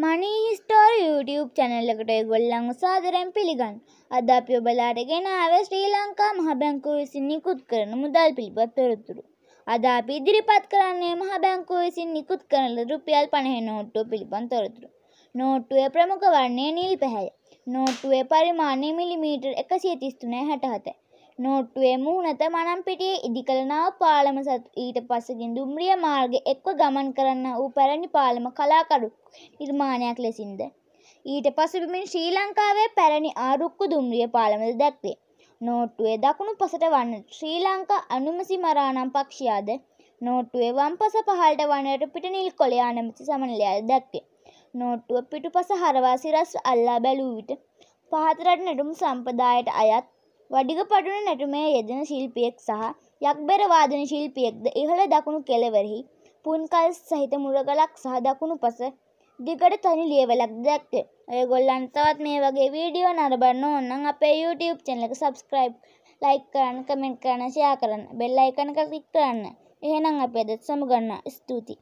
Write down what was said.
මනී හිස්ටෝර් YouTube චැනල්ලකට ගොල්ලං සාදරැම් පිළිගන්න අද අපි ඔබලාට ගෙන ආව ශ්‍රී ලංකා මහබැංකුව විසින් නිකුත් කරන මුදල් පිළිබත් තොරතුරු. අද අපි ඉදිරිපත් කරන්නේ මහබැංකුව විසින් නිකුත් කරන රුපියල් පණහ නෝට්ටුව පිළිබඳ තොරතුරු. නෝට්ටුවේ ප්‍රමුඛ වන්නේ නිල් පැහැය. නෝට්ටුවේ පරිමාණය මිලිමීටර් එකසිය තිස්තුනෑ හැටහතයි. නෝට්ටුවේ මුහුණත මනම්පිටියේ ඉදිකළ නව පාලම සතු ඊට පසුගින් දුම්රිය මාර්ග එක්ව ගමන් කරන්න වූ පැරණි පාලම කලාකරු නිර්මාණයක් ලෙසින්ද. ඊට පසුබිමින් ශ්‍රී ලංකාවේ පැරණි ආරුක්කු දුම්රිය පාලමද දැක්වේ. නෝට්ටුවේ දකුණු පසට වන්න ශ්‍රී ලංකා අනුමසි මරානම් පක්ෂයාද නෝට්ටුවේ වම්පස පහලට වනයට පිට නිල් කොළයා නමති සමනලයාද දැක්වේ. නෝට්ටුව පිටුපස හරවා සිරස් අල්ලා බැලූ විට පහතරට නෙඩුම් සම්පදායට අයත් වඩිග පටුන නැටුමේ යෙදෙන ශිල්පියෙක් සහ යක්බෙර වාදන ශිල්පියෙක්ද ඉහළ දකුණු කෙළවරෙහි පුන්කල් සහිත මුරගලක් සහ දකුණු පස දිගට තනි ලියවලක් දැක්වේ. ඔයගොල්ලන් තවත් මේ වගේ වීඩියෝ නරඹන්න ඕනනම් අපේ YouTube channel එක subscribe like කරන්න, comment කරන්න, share කරන්න, bell icon එක click කරන්න. එහෙනම් අපි අදත් සමුගන්නවා. ස්තුතියි.